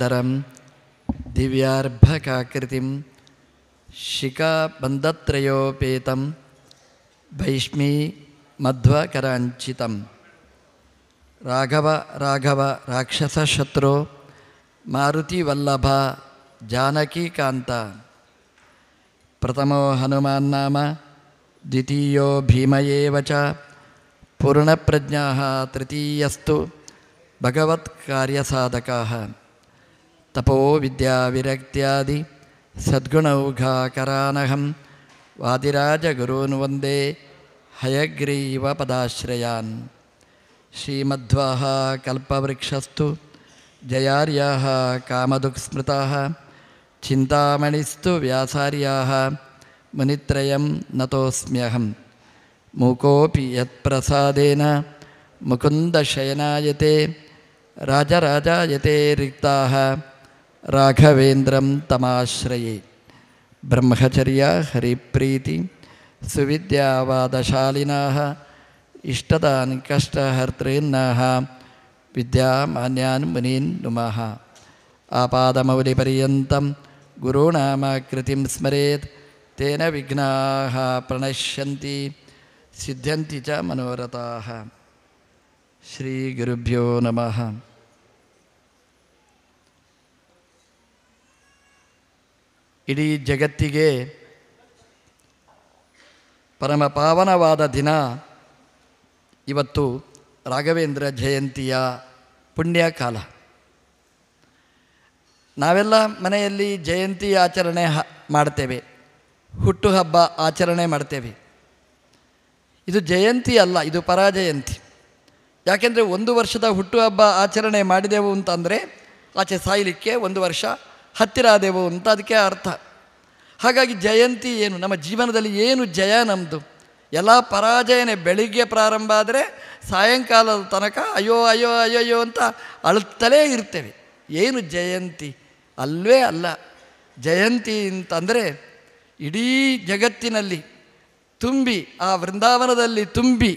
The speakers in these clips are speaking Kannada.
दरम दिव्यार्भकाकृति शिखाबंधत्रोपेत भैष्मी मध्वकरांचित राघव राघव राक्षसशत्रु जानकी कांता प्रथमो हनुमान्नाम द्वितीयो भीमयेव च पूर्णप्रज्ञाः तृतीयस्तु भगवत्कार्यसाधकाः तपो विद्याविरक्त्यादि सद्गुणौघाकरानहं वादिराजगुरून् वन्दे हयग्रीवपदाश्रयान् श्रीमध्वाः कल्पवृक्षस्तु जयार्याः कामदुक्स्मृताः चिन्तामणिस्तु व्यासार्याः मुनित्रयं नतोऽस्म्यहं मूकोऽपि यत्प्रसादेन मुकुन्दशयनायते राजराजायते रिक्ताः राघवेन्द्रं तमाश्रिए ब्रह्मचर्या हरिप्रीति सुविद्यावादशालिनाः इष्टदान् कष्टहर्तॄन्नाः विद्यामान्यान् मुनीन् नुमः आपादमौलिपर्यन्तं गुरूणामाकृतिं स्मरेत् तेन विघ्नाः प्रणश्यन्ति सिद्ध्यन्ति च मनोरथाः नमः ಇಡೀ ಜಗತ್ತಿಗೆ ಪರಮ ಪಾವನವಾದ ದಿನ ಇವತ್ತು ರಾಘವೇಂದ್ರ ಜಯಂತಿಯ ಪುಣ್ಯಕಾಲ ನಾವೆಲ್ಲ ಮನೆಯಲ್ಲಿ ಜಯಂತಿ ಆಚರಣೆ ಹ ಮಾಡ್ತೇವೆ ಹುಟ್ಟುಹಬ್ಬ ಆಚರಣೆ ಮಾಡ್ತೇವೆ ಇದು ಜಯಂತಿ ಅಲ್ಲ ಇದು ಪರಾಜಯಂತಿ ಯಾಕೆಂದರೆ ಒಂದು ವರ್ಷದ ಹುಟ್ಟುಹಬ್ಬ ಆಚರಣೆ ಮಾಡಿದೆವು ಅಂತಂದರೆ ಆಚೆ ಸಾಯಲಿಕ್ಕೆ ಒಂದು ವರ್ಷ ಹತ್ತಿರ ಅಂತ ಅದಕ್ಕೆ ಅರ್ಥ ಹಾಗಾಗಿ ಜಯಂತಿ ಏನು ನಮ್ಮ ಜೀವನದಲ್ಲಿ ಏನು ಜಯ ನಮ್ಮದು ಎಲ್ಲ ಪರಾಜಯನೇ ಬೆಳಿಗ್ಗೆ ಪ್ರಾರಂಭ ಆದರೆ ಸಾಯಂಕಾಲದ ತನಕ ಅಯ್ಯೋ ಅಯ್ಯೋ ಅಯ್ಯೋ ಅಯ್ಯೋ ಅಂತ ಅಳುತ್ತಲೇ ಇರ್ತೇವೆ ಏನು ಜಯಂತಿ ಅಲ್ವೇ ಅಲ್ಲ ಜಯಂತಿ ಅಂತಂದರೆ ಇಡೀ ಜಗತ್ತಿನಲ್ಲಿ ತುಂಬಿ ಆ ವೃಂದಾವನದಲ್ಲಿ ತುಂಬಿ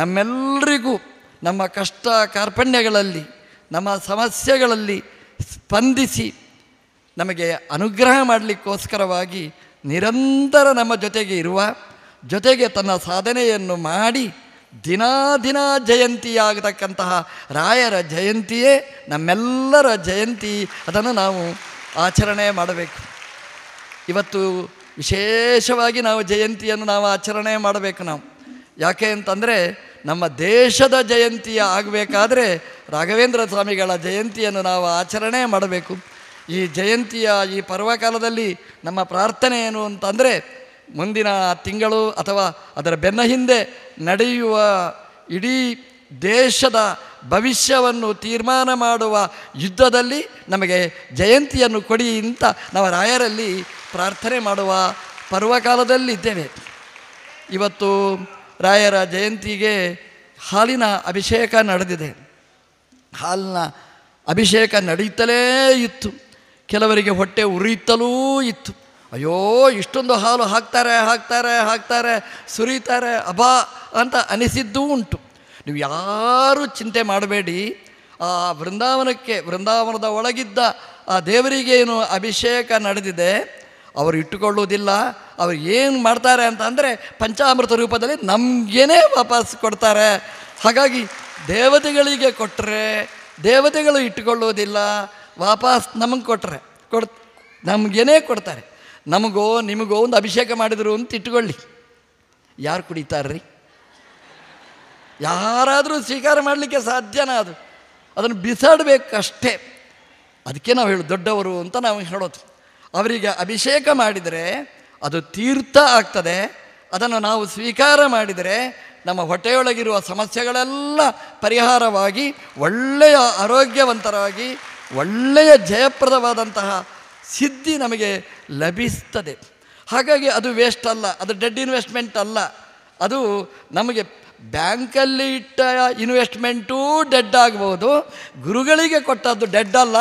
ನಮ್ಮೆಲ್ಲರಿಗೂ ನಮ್ಮ ಕಷ್ಟ ಕಾರ್ಪಣ್ಯಗಳಲ್ಲಿ ನಮ್ಮ ಸಮಸ್ಯೆಗಳಲ್ಲಿ ಸ್ಪಂದಿಸಿ ನಮಗೆ ಅನುಗ್ರಹ ಮಾಡಲಿಕ್ಕೋಸ್ಕರವಾಗಿ ನಿರಂತರ ನಮ್ಮ ಜೊತೆಗೆ ಇರುವ ಜೊತೆಗೆ ತನ್ನ ಸಾಧನೆಯನ್ನು ಮಾಡಿ ದಿನಾ ದಿನ ಜಯಂತಿಯಾಗತಕ್ಕಂತಹ ರಾಯರ ಜಯಂತಿಯೇ ನಮ್ಮೆಲ್ಲರ ಜಯಂತಿ ಅದನ್ನು ನಾವು ಆಚರಣೆ ಮಾಡಬೇಕು ಇವತ್ತು ವಿಶೇಷವಾಗಿ ನಾವು ಜಯಂತಿಯನ್ನು ನಾವು ಆಚರಣೆ ಮಾಡಬೇಕು ನಾವು ಯಾಕೆ ಅಂತಂದರೆ ನಮ್ಮ ದೇಶದ ಜಯಂತಿಯ ಆಗಬೇಕಾದ್ರೆ ರಾಘವೇಂದ್ರ ಸ್ವಾಮಿಗಳ ಜಯಂತಿಯನ್ನು ನಾವು ಆಚರಣೆ ಮಾಡಬೇಕು ಈ ಜಯಂತಿಯ ಈ ಪರ್ವಕಾಲದಲ್ಲಿ ನಮ್ಮ ಪ್ರಾರ್ಥನೆ ಏನು ಅಂತಂದರೆ ಮುಂದಿನ ತಿಂಗಳು ಅಥವಾ ಅದರ ಬೆನ್ನ ಹಿಂದೆ ನಡೆಯುವ ಇಡೀ ದೇಶದ ಭವಿಷ್ಯವನ್ನು ತೀರ್ಮಾನ ಮಾಡುವ ಯುದ್ಧದಲ್ಲಿ ನಮಗೆ ಜಯಂತಿಯನ್ನು ಕೊಡಿ ಅಂತ ನಾವು ರಾಯರಲ್ಲಿ ಪ್ರಾರ್ಥನೆ ಮಾಡುವ ಪರ್ವಕಾಲದಲ್ಲಿದ್ದೇವೆ ಇವತ್ತು ರಾಯರ ಜಯಂತಿಗೆ ಹಾಲಿನ ಅಭಿಷೇಕ ನಡೆದಿದೆ ಹಾಲಿನ ಅಭಿಷೇಕ ನಡೆಯುತ್ತಲೇ ಇತ್ತು ಕೆಲವರಿಗೆ ಹೊಟ್ಟೆ ಉರಿಯುತ್ತಲೂ ಇತ್ತು ಅಯ್ಯೋ ಇಷ್ಟೊಂದು ಹಾಲು ಹಾಕ್ತಾರೆ ಹಾಕ್ತಾರೆ ಹಾಕ್ತಾರೆ ಸುರಿತಾರೆ ಅಬಾ ಅಂತ ಅನಿಸಿದ್ದೂ ಉಂಟು ನೀವು ಯಾರೂ ಚಿಂತೆ ಮಾಡಬೇಡಿ ಆ ವೃಂದಾವನಕ್ಕೆ ವೃಂದಾವನದ ಒಳಗಿದ್ದ ಆ ದೇವರಿಗೆ ಏನು ಅಭಿಷೇಕ ನಡೆದಿದೆ ಅವರು ಇಟ್ಟುಕೊಳ್ಳುವುದಿಲ್ಲ ಅವರು ಏನು ಮಾಡ್ತಾರೆ ಅಂತ ಅಂದರೆ ಪಂಚಾಮೃತ ರೂಪದಲ್ಲಿ ನಮಗೇನೆ ವಾಪಸ್ ಕೊಡ್ತಾರೆ ಹಾಗಾಗಿ ದೇವತೆಗಳಿಗೆ ಕೊಟ್ಟರೆ ದೇವತೆಗಳು ಇಟ್ಟುಕೊಳ್ಳುವುದಿಲ್ಲ ವಾಪಸ್ ನಮಗೆ ಕೊಟ್ಟರೆ ಕೊಡ್ ನಮಗೇನೇ ಕೊಡ್ತಾರೆ ನಮಗೋ ನಿಮಗೋ ಒಂದು ಅಭಿಷೇಕ ಮಾಡಿದರು ಅಂತ ಇಟ್ಕೊಳ್ಳಿ ಯಾರು ಕುಡಿತಾರ್ರಿ ಯಾರಾದರೂ ಸ್ವೀಕಾರ ಮಾಡಲಿಕ್ಕೆ ಸಾಧ್ಯನಾ ಅದು ಅದನ್ನು ಬಿಸಾಡಬೇಕಷ್ಟೇ ಅದಕ್ಕೆ ನಾವು ಹೇಳು ದೊಡ್ಡವರು ಅಂತ ನಾವು ಹೇಳೋದು ಅವರಿಗೆ ಅಭಿಷೇಕ ಮಾಡಿದರೆ ಅದು ತೀರ್ಥ ಆಗ್ತದೆ ಅದನ್ನು ನಾವು ಸ್ವೀಕಾರ ಮಾಡಿದರೆ ನಮ್ಮ ಹೊಟ್ಟೆಯೊಳಗಿರುವ ಸಮಸ್ಯೆಗಳೆಲ್ಲ ಪರಿಹಾರವಾಗಿ ಒಳ್ಳೆಯ ಆರೋಗ್ಯವಂತರಾಗಿ ಒಳ್ಳೆಯ ಜಯಪ್ರದವಾದಂತಹ ಸಿದ್ಧಿ ನಮಗೆ ಲಭಿಸ್ತದೆ ಹಾಗಾಗಿ ಅದು ವೇಸ್ಟ್ ಅಲ್ಲ ಅದು ಡೆಡ್ ಇನ್ವೆಸ್ಟ್ಮೆಂಟ್ ಅಲ್ಲ ಅದು ನಮಗೆ ಬ್ಯಾಂಕಲ್ಲಿ ಇಟ್ಟ ಇನ್ವೆಸ್ಟ್ಮೆಂಟೂ ಡೆಡ್ ಆಗ್ಬೋದು ಗುರುಗಳಿಗೆ ಕೊಟ್ಟದ್ದು ಡೆಡ್ ಅಲ್ಲ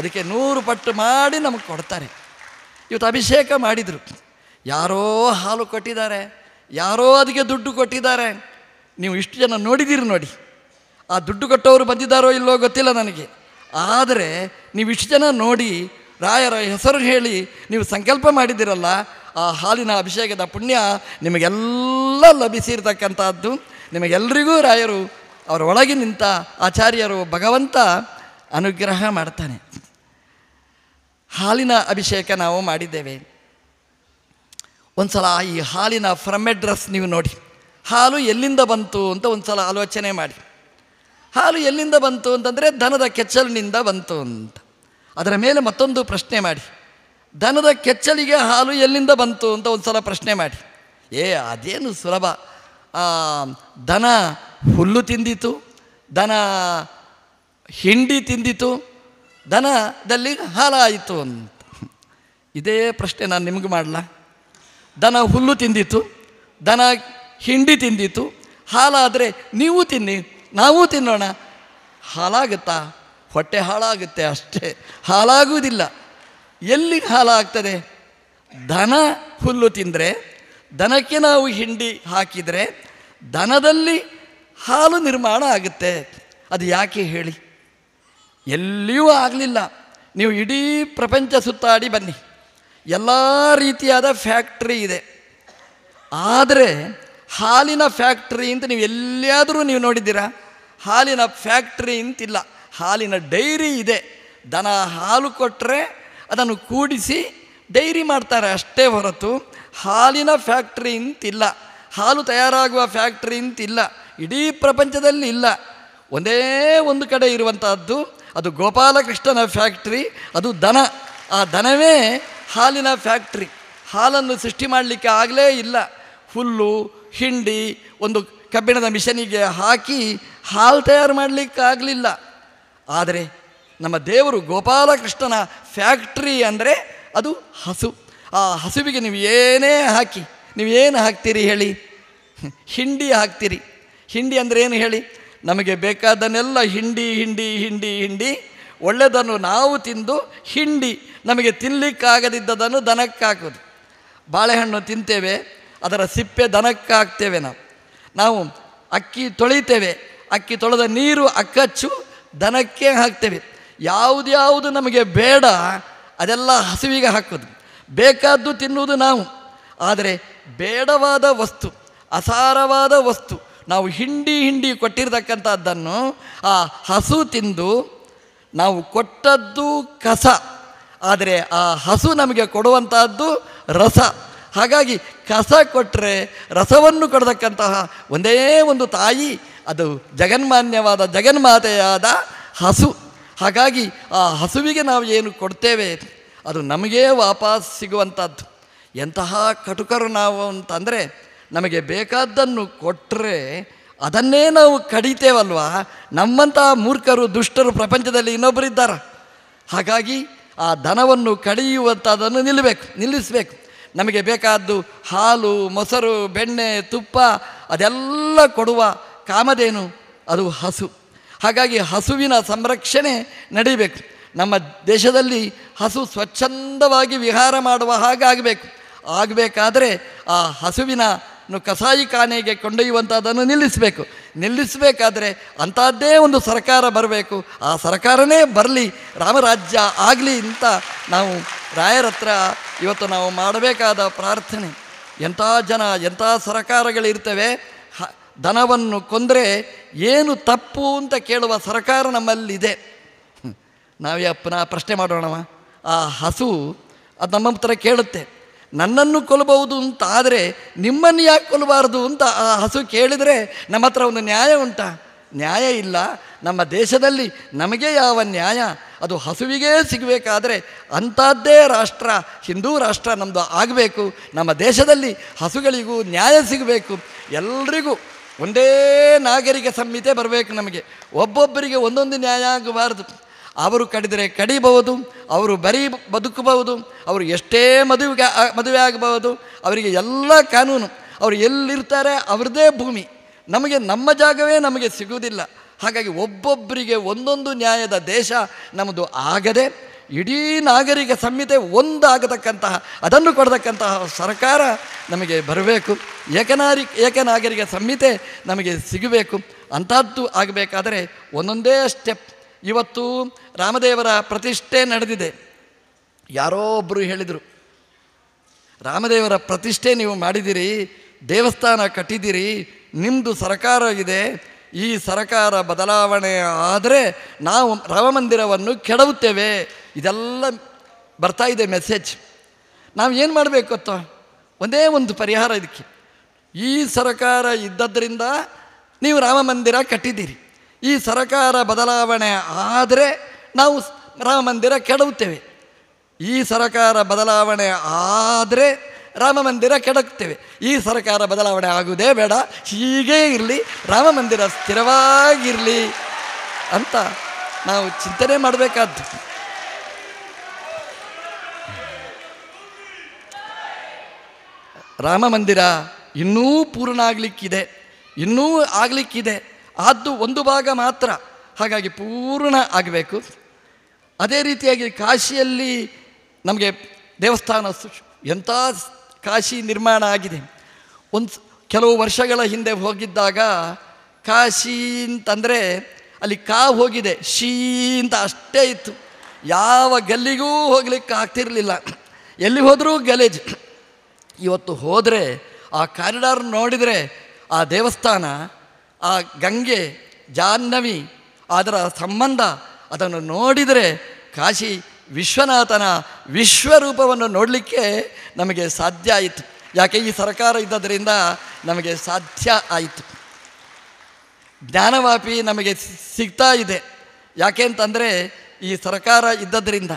ಅದಕ್ಕೆ ನೂರು ಪಟ್ಟು ಮಾಡಿ ನಮಗೆ ಕೊಡ್ತಾರೆ ಇವತ್ತು ಅಭಿಷೇಕ ಮಾಡಿದರು ಯಾರೋ ಹಾಲು ಕೊಟ್ಟಿದ್ದಾರೆ ಯಾರೋ ಅದಕ್ಕೆ ದುಡ್ಡು ಕೊಟ್ಟಿದ್ದಾರೆ ನೀವು ಇಷ್ಟು ಜನ ನೋಡಿದ್ದೀರಿ ನೋಡಿ ಆ ದುಡ್ಡು ಕೊಟ್ಟವರು ಬಂದಿದ್ದಾರೋ ಇಲ್ಲೋ ಗೊತ್ತಿಲ್ಲ ನನಗೆ ಆದರೆ ನೀವು ಇಷ್ಟು ಜನ ನೋಡಿ ರಾಯರ ಹೆಸರು ಹೇಳಿ ನೀವು ಸಂಕಲ್ಪ ಮಾಡಿದ್ದೀರಲ್ಲ ಆ ಹಾಲಿನ ಅಭಿಷೇಕದ ಪುಣ್ಯ ನಿಮಗೆಲ್ಲ ಲಭಿಸಿರ್ತಕ್ಕಂಥದ್ದು ನಿಮಗೆಲ್ಲರಿಗೂ ರಾಯರು ಅವರ ಒಳಗೆ ನಿಂತ ಆಚಾರ್ಯರು ಭಗವಂತ ಅನುಗ್ರಹ ಮಾಡ್ತಾನೆ ಹಾಲಿನ ಅಭಿಷೇಕ ನಾವು ಮಾಡಿದ್ದೇವೆ ಒಂದು ಸಲ ಈ ಹಾಲಿನ ಫ್ರಮ್ ಅಡ್ರೆಸ್ ನೀವು ನೋಡಿ ಹಾಲು ಎಲ್ಲಿಂದ ಬಂತು ಅಂತ ಒಂದು ಸಲ ಆಲೋಚನೆ ಮಾಡಿ ಹಾಲು ಎಲ್ಲಿಂದ ಬಂತು ಅಂತಂದರೆ ದನದ ಕೆಚ್ಚಲಿನಿಂದ ಬಂತು ಅಂತ ಅದರ ಮೇಲೆ ಮತ್ತೊಂದು ಪ್ರಶ್ನೆ ಮಾಡಿ ದನದ ಕೆಚ್ಚಲಿಗೆ ಹಾಲು ಎಲ್ಲಿಂದ ಬಂತು ಅಂತ ಒಂದು ಸಲ ಪ್ರಶ್ನೆ ಮಾಡಿ ಏ ಅದೇನು ಸುಲಭ ದನ ಹುಲ್ಲು ತಿಂದಿತು ದನ ಹಿಂಡಿ ತಿಂದಿತು ದನದಲ್ಲಿ ಹಾಲಾಯಿತು ಅಂತ ಇದೇ ಪ್ರಶ್ನೆ ನಾನು ನಿಮಗೆ ಮಾಡಲ ದನ ಹುಲ್ಲು ತಿಂದಿತು ದನ ಹಿಂಡಿ ತಿಂದಿತು ಹಾಲಾದರೆ ನೀವು ತಿನ್ನಿ ನಾವೂ ತಿನ್ನೋಣ ಹಾಲಾಗುತ್ತಾ ಹೊಟ್ಟೆ ಹಾಳಾಗುತ್ತೆ ಅಷ್ಟೇ ಹಾಲಾಗುವುದಿಲ್ಲ ಎಲ್ಲಿ ಹಾಲಾಗ್ತದೆ ದನ ಹುಲ್ಲು ತಿಂದರೆ ದನಕ್ಕೆ ನಾವು ಹಿಂಡಿ ಹಾಕಿದರೆ ದನದಲ್ಲಿ ಹಾಲು ನಿರ್ಮಾಣ ಆಗುತ್ತೆ ಅದು ಯಾಕೆ ಹೇಳಿ ಎಲ್ಲಿಯೂ ಆಗಲಿಲ್ಲ ನೀವು ಇಡೀ ಪ್ರಪಂಚ ಸುತ್ತಾಡಿ ಬನ್ನಿ ಎಲ್ಲ ರೀತಿಯಾದ ಫ್ಯಾಕ್ಟ್ರಿ ಇದೆ ಆದರೆ ಹಾಲಿನ ಫ್ಯಾಕ್ಟ್ರಿ ಅಂತ ನೀವು ಎಲ್ಲಿಯಾದರೂ ನೀವು ನೋಡಿದ್ದೀರಾ ಹಾಲಿನ ಫ್ಯಾಕ್ಟ್ರಿ ಅಂತಿಲ್ಲ ಹಾಲಿನ ಡೈರಿ ಇದೆ ದನ ಹಾಲು ಕೊಟ್ಟರೆ ಅದನ್ನು ಕೂಡಿಸಿ ಡೈರಿ ಮಾಡ್ತಾರೆ ಅಷ್ಟೇ ಹೊರತು ಹಾಲಿನ ಫ್ಯಾಕ್ಟ್ರಿ ಅಂತಿಲ್ಲ ಹಾಲು ತಯಾರಾಗುವ ಫ್ಯಾಕ್ಟ್ರಿ ಅಂತಿಲ್ಲ ಇಡೀ ಪ್ರಪಂಚದಲ್ಲಿ ಇಲ್ಲ ಒಂದೇ ಒಂದು ಕಡೆ ಇರುವಂತಹದ್ದು ಅದು ಗೋಪಾಲಕೃಷ್ಣನ ಫ್ಯಾಕ್ಟ್ರಿ ಅದು ದನ ಆ ದನವೇ ಹಾಲಿನ ಫ್ಯಾಕ್ಟ್ರಿ ಹಾಲನ್ನು ಸೃಷ್ಟಿ ಮಾಡಲಿಕ್ಕೆ ಆಗಲೇ ಇಲ್ಲ ಹುಲ್ಲು ಹಿಂಡಿ ಒಂದು ಕಬ್ಬಿಣದ ಮಿಷನಿಗೆ ಹಾಕಿ ಹಾಲು ತಯಾರು ಮಾಡಲಿಕ್ಕಾಗಲಿಲ್ಲ ಆದರೆ ನಮ್ಮ ದೇವರು ಗೋಪಾಲಕೃಷ್ಣನ ಫ್ಯಾಕ್ಟ್ರಿ ಅಂದರೆ ಅದು ಹಸು ಆ ಹಸುವಿಗೆ ನೀವು ಏನೇ ಹಾಕಿ ನೀವೇನು ಹಾಕ್ತೀರಿ ಹೇಳಿ ಹಿಂಡಿ ಹಾಕ್ತೀರಿ ಹಿಂಡಿ ಅಂದರೆ ಏನು ಹೇಳಿ ನಮಗೆ ಬೇಕಾದನ್ನೆಲ್ಲ ಹಿಂಡಿ ಹಿಂಡಿ ಹಿಂಡಿ ಹಿಂಡಿ ಒಳ್ಳೆಯದನ್ನು ನಾವು ತಿಂದು ಹಿಂಡಿ ನಮಗೆ ತಿನ್ನಲಿಕ್ಕಾಗದಿದ್ದದನ್ನು ದನಕ್ಕಾಕೋದು ಬಾಳೆಹಣ್ಣು ತಿಂತೇವೆ ಅದರ ಸಿಪ್ಪೆ ಹಾಕ್ತೇವೆ ನಾವು ನಾವು ಅಕ್ಕಿ ತೊಳಿತೇವೆ ಅಕ್ಕಿ ತೊಳೆದ ನೀರು ಅಕ್ಕಚ್ಚು ದನಕ್ಕೆ ಹಾಕ್ತೇವೆ ಯಾವುದ್ಯಾವುದು ನಮಗೆ ಬೇಡ ಅದೆಲ್ಲ ಹಸುವಿಗೆ ಹಾಕೋದು ಬೇಕಾದ್ದು ತಿನ್ನುವುದು ನಾವು ಆದರೆ ಬೇಡವಾದ ವಸ್ತು ಅಸಾರವಾದ ವಸ್ತು ನಾವು ಹಿಂಡಿ ಹಿಂಡಿ ಕೊಟ್ಟಿರತಕ್ಕಂಥದ್ದನ್ನು ಆ ಹಸು ತಿಂದು ನಾವು ಕೊಟ್ಟದ್ದು ಕಸ ಆದರೆ ಆ ಹಸು ನಮಗೆ ಕೊಡುವಂಥದ್ದು ರಸ ಹಾಗಾಗಿ ಕಸ ಕೊಟ್ಟರೆ ರಸವನ್ನು ಕೊಡತಕ್ಕಂತಹ ಒಂದೇ ಒಂದು ತಾಯಿ ಅದು ಜಗನ್ಮಾನ್ಯವಾದ ಜಗನ್ಮಾತೆಯಾದ ಹಸು ಹಾಗಾಗಿ ಆ ಹಸುವಿಗೆ ನಾವು ಏನು ಕೊಡ್ತೇವೆ ಅದು ನಮಗೇ ವಾಪಸ್ ಸಿಗುವಂಥದ್ದು ಎಂತಹ ಕಟುಕರು ನಾವು ಅಂತಂದರೆ ನಮಗೆ ಬೇಕಾದ್ದನ್ನು ಕೊಟ್ಟರೆ ಅದನ್ನೇ ನಾವು ಕಡಿತೇವಲ್ವಾ ನಮ್ಮಂಥ ಮೂರ್ಖರು ದುಷ್ಟರು ಪ್ರಪಂಚದಲ್ಲಿ ಇನ್ನೊಬ್ಬರಿದ್ದಾರೆ ಹಾಗಾಗಿ ಆ ಧನವನ್ನು ಕಡಿಯುವಂಥದ್ದನ್ನು ನಿಲ್ಲಬೇಕು ನಿಲ್ಲಿಸಬೇಕು ನಮಗೆ ಬೇಕಾದ್ದು ಹಾಲು ಮೊಸರು ಬೆಣ್ಣೆ ತುಪ್ಪ ಅದೆಲ್ಲ ಕೊಡುವ ಕಾಮದೇನು ಅದು ಹಸು ಹಾಗಾಗಿ ಹಸುವಿನ ಸಂರಕ್ಷಣೆ ನಡೀಬೇಕು ನಮ್ಮ ದೇಶದಲ್ಲಿ ಹಸು ಸ್ವಚ್ಛಂದವಾಗಿ ವಿಹಾರ ಮಾಡುವ ಹಾಗಾಗಬೇಕು ಆಗಬೇಕಾದರೆ ಆ ಹಸುವಿನ ಕಸಾಯಿಖಾನೆಗೆ ಕೊಂಡೊಯ್ಯುವಂಥದ್ದನ್ನು ನಿಲ್ಲಿಸಬೇಕು ನಿಲ್ಲಿಸಬೇಕಾದ್ರೆ ಅಂಥದ್ದೇ ಒಂದು ಸರ್ಕಾರ ಬರಬೇಕು ಆ ಸರ್ಕಾರನೇ ಬರಲಿ ರಾಮರಾಜ್ಯ ಆಗಲಿ ಅಂತ ನಾವು ರಾಯರ ಹತ್ರ ಇವತ್ತು ನಾವು ಮಾಡಬೇಕಾದ ಪ್ರಾರ್ಥನೆ ಎಂಥ ಜನ ಎಂಥ ಸರಕಾರಗಳಿರ್ತವೆ ಹ ದನವನ್ನು ಕೊಂದರೆ ಏನು ತಪ್ಪು ಅಂತ ಕೇಳುವ ಸರಕಾರ ನಮ್ಮಲ್ಲಿದೆ ನಾವೇ ನಾ ಪ್ರಶ್ನೆ ಮಾಡೋಣವ ಆ ಹಸು ಅದು ನಮ್ಮ ಹತ್ರ ಕೇಳುತ್ತೆ ನನ್ನನ್ನು ಕೊಲ್ಲಬಹುದು ಅಂತ ಆದರೆ ನಿಮ್ಮನ್ನು ಯಾಕೆ ಕೊಲ್ಲಬಾರ್ದು ಅಂತ ಆ ಹಸು ಕೇಳಿದರೆ ನಮ್ಮ ಹತ್ರ ಒಂದು ನ್ಯಾಯ ಉಂಟಾ ನ್ಯಾಯ ಇಲ್ಲ ನಮ್ಮ ದೇಶದಲ್ಲಿ ನಮಗೆ ಯಾವ ನ್ಯಾಯ ಅದು ಹಸುವಿಗೆ ಸಿಗಬೇಕಾದರೆ ಅಂಥದ್ದೇ ರಾಷ್ಟ್ರ ಹಿಂದೂ ರಾಷ್ಟ್ರ ನಮ್ಮದು ಆಗಬೇಕು ನಮ್ಮ ದೇಶದಲ್ಲಿ ಹಸುಗಳಿಗೂ ನ್ಯಾಯ ಸಿಗಬೇಕು ಎಲ್ರಿಗೂ ಒಂದೇ ನಾಗರಿಕ ಸಂಹಿತೆ ಬರಬೇಕು ನಮಗೆ ಒಬ್ಬೊಬ್ಬರಿಗೆ ಒಂದೊಂದು ನ್ಯಾಯ ಆಗಬಾರದು ಅವರು ಕಡಿದರೆ ಕಡಿಬಹುದು ಅವರು ಬರೀ ಬದುಕಬಹುದು ಅವರು ಎಷ್ಟೇ ಮದುವೆ ಮದುವೆ ಆಗಬಹುದು ಅವರಿಗೆ ಎಲ್ಲ ಕಾನೂನು ಅವರು ಎಲ್ಲಿರ್ತಾರೆ ಅವ್ರದ್ದೇ ಭೂಮಿ ನಮಗೆ ನಮ್ಮ ಜಾಗವೇ ನಮಗೆ ಸಿಗುವುದಿಲ್ಲ ಹಾಗಾಗಿ ಒಬ್ಬೊಬ್ಬರಿಗೆ ಒಂದೊಂದು ನ್ಯಾಯದ ದೇಶ ನಮ್ಮದು ಆಗದೆ ಇಡೀ ನಾಗರಿಕ ಸಂಹಿತೆ ಒಂದಾಗತಕ್ಕಂತಹ ಅದನ್ನು ಕೊಡತಕ್ಕಂತಹ ಸರ್ಕಾರ ನಮಗೆ ಬರಬೇಕು ಏಕನಾರಿ ಏಕನಾಗರಿಕ ಸಂಹಿತೆ ನಮಗೆ ಸಿಗಬೇಕು ಅಂಥದ್ದು ಆಗಬೇಕಾದರೆ ಒಂದೊಂದೇ ಸ್ಟೆಪ್ ಇವತ್ತು ರಾಮದೇವರ ಪ್ರತಿಷ್ಠೆ ನಡೆದಿದೆ ಯಾರೋ ಒಬ್ಬರು ಹೇಳಿದರು ರಾಮದೇವರ ಪ್ರತಿಷ್ಠೆ ನೀವು ಮಾಡಿದಿರಿ ದೇವಸ್ಥಾನ ಕಟ್ಟಿದ್ದೀರಿ ನಿಮ್ಮದು ಸರಕಾರ ಇದೆ ಈ ಸರಕಾರ ಬದಲಾವಣೆ ಆದರೆ ನಾವು ರಾಮಮಂದಿರವನ್ನು ಕೆಡವುತ್ತೇವೆ ಇದೆಲ್ಲ ಬರ್ತಾ ಇದೆ ಮೆಸೇಜ್ ನಾವು ಏನು ಮಾಡಬೇಕು ಗೊತ್ತ ಒಂದೇ ಒಂದು ಪರಿಹಾರ ಇದಕ್ಕೆ ಈ ಸರಕಾರ ಇದ್ದದ್ರಿಂದ ನೀವು ರಾಮ ಮಂದಿರ ಕಟ್ಟಿದ್ದೀರಿ ಈ ಸರಕಾರ ಬದಲಾವಣೆ ಆದರೆ ನಾವು ರಾಮ ಮಂದಿರ ಕೆಡವುತ್ತೇವೆ ಈ ಸರಕಾರ ಬದಲಾವಣೆ ಆದರೆ ರಾಮ ಮಂದಿರ ಕೆಡಕ್ತೇವೆ ಈ ಸರ್ಕಾರ ಬದಲಾವಣೆ ಆಗುವುದೇ ಬೇಡ ಹೀಗೇ ಇರಲಿ ರಾಮ ಮಂದಿರ ಸ್ಥಿರವಾಗಿರಲಿ ಅಂತ ನಾವು ಚಿಂತನೆ ಮಾಡಬೇಕಾದ್ದು ರಾಮ ಮಂದಿರ ಇನ್ನೂ ಪೂರ್ಣ ಆಗಲಿಕ್ಕಿದೆ ಇನ್ನೂ ಆಗಲಿಕ್ಕಿದೆ ಆದ್ದು ಒಂದು ಭಾಗ ಮಾತ್ರ ಹಾಗಾಗಿ ಪೂರ್ಣ ಆಗಬೇಕು ಅದೇ ರೀತಿಯಾಗಿ ಕಾಶಿಯಲ್ಲಿ ನಮಗೆ ದೇವಸ್ಥಾನ ಎಂಥ ಕಾಶಿ ನಿರ್ಮಾಣ ಆಗಿದೆ ಒಂದು ಕೆಲವು ವರ್ಷಗಳ ಹಿಂದೆ ಹೋಗಿದ್ದಾಗ ಕಾಶಿ ಅಂತಂದರೆ ಅಲ್ಲಿ ಕಾ ಹೋಗಿದೆ ಶೀ ಅಂತ ಅಷ್ಟೇ ಇತ್ತು ಯಾವ ಗಲ್ಲಿಗೂ ಹೋಗ್ಲಿಕ್ಕೆ ಆಗ್ತಿರಲಿಲ್ಲ ಎಲ್ಲಿ ಹೋದರೂ ಗಲೇಜ್ ಇವತ್ತು ಹೋದರೆ ಆ ಕಾರಿಡಾರ್ ನೋಡಿದರೆ ಆ ದೇವಸ್ಥಾನ ಆ ಗಂಗೆ ಜಾಹ್ನವಿ ಅದರ ಸಂಬಂಧ ಅದನ್ನು ನೋಡಿದರೆ ಕಾಶಿ ವಿಶ್ವನಾಥನ ವಿಶ್ವರೂಪವನ್ನು ನೋಡಲಿಕ್ಕೆ ನಮಗೆ ಸಾಧ್ಯ ಆಯಿತು ಯಾಕೆ ಈ ಸರ್ಕಾರ ಇದ್ದದರಿಂದ ನಮಗೆ ಸಾಧ್ಯ ಆಯಿತು ಜ್ಞಾನವಾಪಿ ನಮಗೆ ಸಿಗ್ತಾ ಇದೆ ಯಾಕೆ ಅಂತಂದರೆ ಈ ಸರ್ಕಾರ ಇದ್ದದರಿಂದ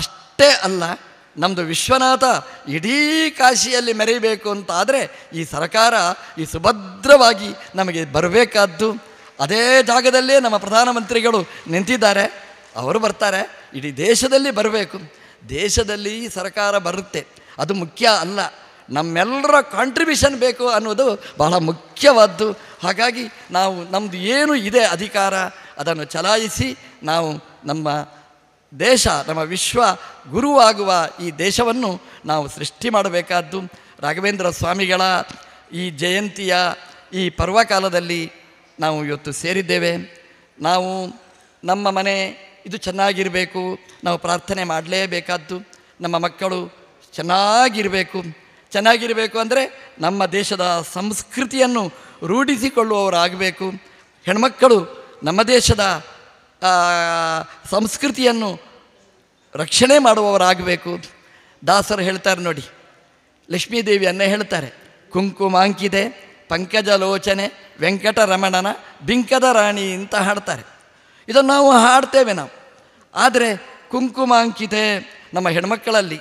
ಅಷ್ಟೇ ಅಲ್ಲ ನಮ್ಮದು ವಿಶ್ವನಾಥ ಇಡೀ ಕಾಶಿಯಲ್ಲಿ ಮೆರೀಬೇಕು ಅಂತ ಆದರೆ ಈ ಸರ್ಕಾರ ಈ ಸುಭದ್ರವಾಗಿ ನಮಗೆ ಬರಬೇಕಾದ್ದು ಅದೇ ಜಾಗದಲ್ಲೇ ನಮ್ಮ ಪ್ರಧಾನಮಂತ್ರಿಗಳು ನಿಂತಿದ್ದಾರೆ ಅವರು ಬರ್ತಾರೆ ಇಡೀ ದೇಶದಲ್ಲಿ ಬರಬೇಕು ದೇಶದಲ್ಲಿ ಸರ್ಕಾರ ಬರುತ್ತೆ ಅದು ಮುಖ್ಯ ಅಲ್ಲ ನಮ್ಮೆಲ್ಲರ ಕಾಂಟ್ರಿಬ್ಯೂಷನ್ ಬೇಕು ಅನ್ನೋದು ಬಹಳ ಮುಖ್ಯವಾದ್ದು ಹಾಗಾಗಿ ನಾವು ನಮ್ಮದು ಏನು ಇದೆ ಅಧಿಕಾರ ಅದನ್ನು ಚಲಾಯಿಸಿ ನಾವು ನಮ್ಮ ದೇಶ ನಮ್ಮ ವಿಶ್ವ ಗುರುವಾಗುವ ಈ ದೇಶವನ್ನು ನಾವು ಸೃಷ್ಟಿ ಮಾಡಬೇಕಾದ್ದು ರಾಘವೇಂದ್ರ ಸ್ವಾಮಿಗಳ ಈ ಜಯಂತಿಯ ಈ ಪರ್ವಕಾಲದಲ್ಲಿ ನಾವು ಇವತ್ತು ಸೇರಿದ್ದೇವೆ ನಾವು ನಮ್ಮ ಮನೆ ಇದು ಚೆನ್ನಾಗಿರಬೇಕು ನಾವು ಪ್ರಾರ್ಥನೆ ಮಾಡಲೇಬೇಕಾದ್ದು ನಮ್ಮ ಮಕ್ಕಳು ಚೆನ್ನಾಗಿರಬೇಕು ಚೆನ್ನಾಗಿರಬೇಕು ಅಂದರೆ ನಮ್ಮ ದೇಶದ ಸಂಸ್ಕೃತಿಯನ್ನು ರೂಢಿಸಿಕೊಳ್ಳುವವರಾಗಬೇಕು ಹೆಣ್ಮಕ್ಕಳು ನಮ್ಮ ದೇಶದ ಸಂಸ್ಕೃತಿಯನ್ನು ರಕ್ಷಣೆ ಮಾಡುವವರಾಗಬೇಕು ದಾಸರು ಹೇಳ್ತಾರೆ ನೋಡಿ ಲಕ್ಷ್ಮೀದೇವಿಯನ್ನೇ ಹೇಳ್ತಾರೆ ಕುಂಕುಮಾಂಕಿದೆ ಪಂಕಜಲೋಚನೆ ವೆಂಕಟರಮಣನ ಬಿಂಕದ ರಾಣಿ ಅಂತ ಹಾಡ್ತಾರೆ ಇದನ್ನು ನಾವು ಹಾಡ್ತೇವೆ ನಾವು ಆದರೆ ಕುಂಕುಮಾಂಕಿತೆ ನಮ್ಮ ಹೆಣ್ಮಕ್ಕಳಲ್ಲಿ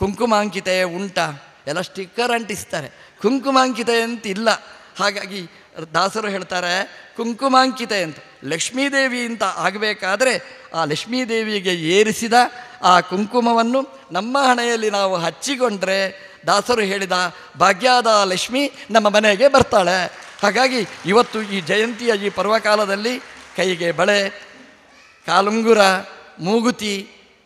ಕುಂಕುಮಾಂಕಿತೆ ಉಂಟ ಎಲ್ಲ ಸ್ಟಿಕ್ಕರ್ ಅಂಟಿಸ್ತಾರೆ ಕುಂಕುಮಾಂಕಿತೆ ಅಂತ ಇಲ್ಲ ಹಾಗಾಗಿ ದಾಸರು ಹೇಳ್ತಾರೆ ಕುಂಕುಮಾಂಕಿತೆ ಅಂತ ಲಕ್ಷ್ಮೀದೇವಿ ಅಂತ ಆಗಬೇಕಾದ್ರೆ ಆ ಲಕ್ಷ್ಮೀದೇವಿಗೆ ಏರಿಸಿದ ಆ ಕುಂಕುಮವನ್ನು ನಮ್ಮ ಹಣೆಯಲ್ಲಿ ನಾವು ಹಚ್ಚಿಕೊಂಡ್ರೆ ದಾಸರು ಹೇಳಿದ ಭಾಗ್ಯಾದ ಲಕ್ಷ್ಮಿ ನಮ್ಮ ಮನೆಗೆ ಬರ್ತಾಳೆ ಹಾಗಾಗಿ ಇವತ್ತು ಈ ಜಯಂತಿಯ ಈ ಪರ್ವಕಾಲದಲ್ಲಿ ಕೈಗೆ ಬಳೆ ಕಾಲುಂಗುರ ಮೂಗುತಿ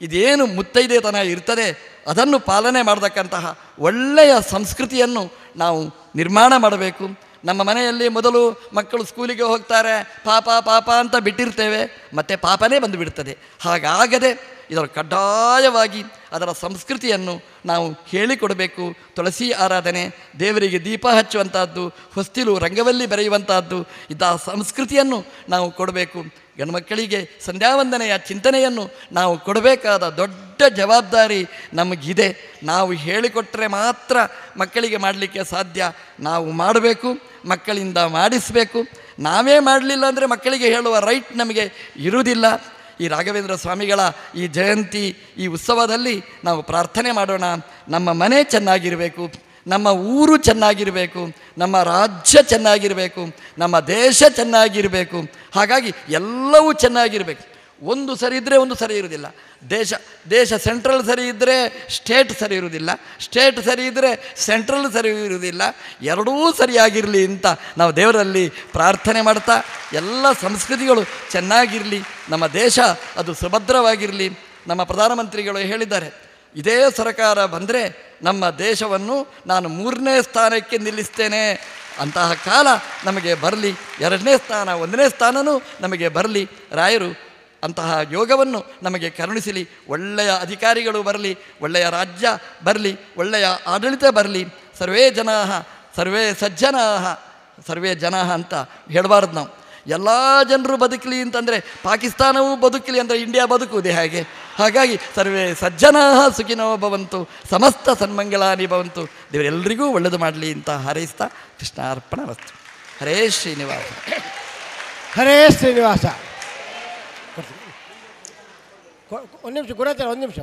ಇದೇನು ಮುತ್ತೈದೆತನ ಇರ್ತದೆ ಅದನ್ನು ಪಾಲನೆ ಮಾಡತಕ್ಕಂತಹ ಒಳ್ಳೆಯ ಸಂಸ್ಕೃತಿಯನ್ನು ನಾವು ನಿರ್ಮಾಣ ಮಾಡಬೇಕು ನಮ್ಮ ಮನೆಯಲ್ಲಿ ಮೊದಲು ಮಕ್ಕಳು ಸ್ಕೂಲಿಗೆ ಹೋಗ್ತಾರೆ ಪಾಪ ಪಾಪ ಅಂತ ಬಿಟ್ಟಿರ್ತೇವೆ ಮತ್ತು ಪಾಪನೇ ಬಂದುಬಿಡ್ತದೆ ಹಾಗಾಗದೆ ಇದರ ಕಡ್ಡಾಯವಾಗಿ ಅದರ ಸಂಸ್ಕೃತಿಯನ್ನು ನಾವು ಹೇಳಿಕೊಡಬೇಕು ತುಳಸಿ ಆರಾಧನೆ ದೇವರಿಗೆ ದೀಪ ಹಚ್ಚುವಂಥದ್ದು ಹೊಸ್ತಿಲು ರಂಗವಲ್ಲಿ ಬರೆಯುವಂಥದ್ದು ಇಂತಹ ಸಂಸ್ಕೃತಿಯನ್ನು ನಾವು ಕೊಡಬೇಕು ಗಂಡುಮಕ್ಕಳಿಗೆ ಸಂಧ್ಯಾವಂದನೆಯ ಚಿಂತನೆಯನ್ನು ನಾವು ಕೊಡಬೇಕಾದ ದೊಡ್ಡ ಜವಾಬ್ದಾರಿ ನಮಗಿದೆ ನಾವು ಹೇಳಿಕೊಟ್ಟರೆ ಮಾತ್ರ ಮಕ್ಕಳಿಗೆ ಮಾಡಲಿಕ್ಕೆ ಸಾಧ್ಯ ನಾವು ಮಾಡಬೇಕು ಮಕ್ಕಳಿಂದ ಮಾಡಿಸಬೇಕು ನಾವೇ ಮಾಡಲಿಲ್ಲ ಅಂದರೆ ಮಕ್ಕಳಿಗೆ ಹೇಳುವ ರೈಟ್ ನಮಗೆ ಇರುವುದಿಲ್ಲ ಈ ರಾಘವೇಂದ್ರ ಸ್ವಾಮಿಗಳ ಈ ಜಯಂತಿ ಈ ಉತ್ಸವದಲ್ಲಿ ನಾವು ಪ್ರಾರ್ಥನೆ ಮಾಡೋಣ ನಮ್ಮ ಮನೆ ಚೆನ್ನಾಗಿರಬೇಕು ನಮ್ಮ ಊರು ಚೆನ್ನಾಗಿರಬೇಕು ನಮ್ಮ ರಾಜ್ಯ ಚೆನ್ನಾಗಿರಬೇಕು ನಮ್ಮ ದೇಶ ಚೆನ್ನಾಗಿರಬೇಕು ಹಾಗಾಗಿ ಎಲ್ಲವೂ ಚೆನ್ನಾಗಿರಬೇಕು ಒಂದು ಸರಿ ಇದ್ದರೆ ಒಂದು ಸರಿ ಇರೋದಿಲ್ಲ ದೇಶ ದೇಶ ಸೆಂಟ್ರಲ್ ಸರಿ ಇದ್ದರೆ ಸ್ಟೇಟ್ ಸರಿ ಇರುವುದಿಲ್ಲ ಸ್ಟೇಟ್ ಸರಿ ಇದ್ದರೆ ಸೆಂಟ್ರಲ್ ಸರಿ ಇರುವುದಿಲ್ಲ ಎರಡೂ ಸರಿಯಾಗಿರಲಿ ಅಂತ ನಾವು ದೇವರಲ್ಲಿ ಪ್ರಾರ್ಥನೆ ಮಾಡ್ತಾ ಎಲ್ಲ ಸಂಸ್ಕೃತಿಗಳು ಚೆನ್ನಾಗಿರಲಿ ನಮ್ಮ ದೇಶ ಅದು ಸುಭದ್ರವಾಗಿರಲಿ ನಮ್ಮ ಪ್ರಧಾನಮಂತ್ರಿಗಳು ಹೇಳಿದ್ದಾರೆ ಇದೇ ಸರ್ಕಾರ ಬಂದರೆ ನಮ್ಮ ದೇಶವನ್ನು ನಾನು ಮೂರನೇ ಸ್ಥಾನಕ್ಕೆ ನಿಲ್ಲಿಸ್ತೇನೆ ಅಂತಹ ಕಾಲ ನಮಗೆ ಬರಲಿ ಎರಡನೇ ಸ್ಥಾನ ಒಂದನೇ ಸ್ಥಾನನೂ ನಮಗೆ ಬರಲಿ ರಾಯರು ಅಂತಹ ಯೋಗವನ್ನು ನಮಗೆ ಕರುಣಿಸಲಿ ಒಳ್ಳೆಯ ಅಧಿಕಾರಿಗಳು ಬರಲಿ ಒಳ್ಳೆಯ ರಾಜ್ಯ ಬರಲಿ ಒಳ್ಳೆಯ ಆಡಳಿತ ಬರಲಿ ಸರ್ವೇ ಜನಾ ಸರ್ವೇ ಸಜ್ಜನಾ ಸರ್ವೇ ಜನ ಅಂತ ಹೇಳಬಾರ್ದು ನಾವು ಎಲ್ಲ ಜನರು ಬದುಕಲಿ ಅಂತಂದರೆ ಪಾಕಿಸ್ತಾನವೂ ಬದುಕಲಿ ಅಂದರೆ ಇಂಡಿಯಾ ಬದುಕುವುದೇ ಹಾಗೆ ಹಾಗಾಗಿ ಸರ್ವೇ ಸಜ್ಜನಾ ಸುಖಿನೋ ಭವಂತು ಸಮಸ್ತ ಸನ್ಮಂಗಲಾನಿ ಭವಂತು ದೇವರೆಲ್ಲರಿಗೂ ಒಳ್ಳೆಯದು ಮಾಡಲಿ ಅಂತ ಹಾರೈಸ್ತಾ ಕೃಷ್ಣಾರ್ಪಣ ವಸ್ತು ಹರೇ ಶ್ರೀನಿವಾಸ ಹರೇ ಶ್ರೀನಿವಾಸ ಒಂದು ನಿಮಿಷ ಗುರಾಚಾರ ಒಂದು ನಿಮಿಷ